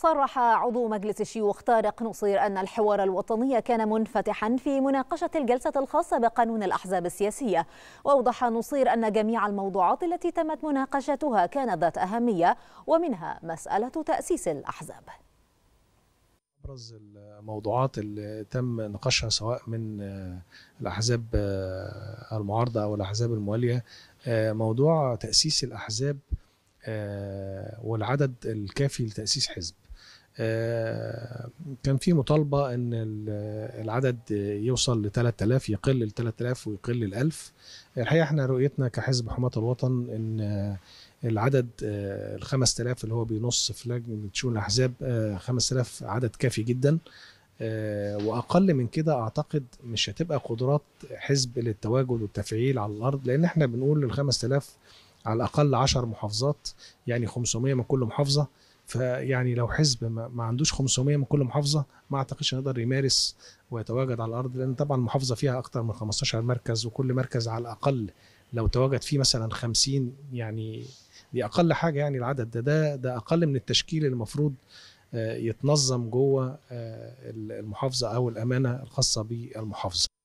صرح عضو مجلس الشيوخ طارق نصير أن الحوار الوطني كان منفتحا في مناقشة الجلسة الخاصة بقانون الأحزاب السياسية وأوضح نصير أن جميع الموضوعات التي تمت مناقشتها كانت ذات أهمية ومنها مسألة تأسيس الأحزاب ابرز الموضوعات اللي تم نقاشها سواء من آه، الاحزاب آه، المعارضه او الاحزاب المواليه آه، موضوع تاسيس الاحزاب والعدد الكافي لتاسيس حزب آه، كان في مطالبه ان العدد يوصل ل 3000 يقل ل 3000 ويقل ل 1000 الحقيقه احنا رؤيتنا كحزب حماه الوطن ان آه، العدد آه، ال 5000 اللي هو بينص في لجنه شؤون الاحزاب 5000 عدد كافي جدا واقل من كده اعتقد مش هتبقى قدرات حزب للتواجد والتفعيل على الارض لان احنا بنقول لل 5000 على الاقل 10 محافظات يعني 500 من كل محافظه فيعني لو حزب ما, عندوش 500 من كل محافظه ما اعتقدش يقدر يمارس ويتواجد على الارض لان طبعا المحافظه فيها اكثر من 15 مركز وكل مركز على الاقل لو تواجد فيه مثلا 50 يعني دي اقل حاجه يعني العدد ده ده, ده اقل من التشكيل المفروض آه، يتنظم جوه آه، المحافظه او الامانه الخاصه بالمحافظه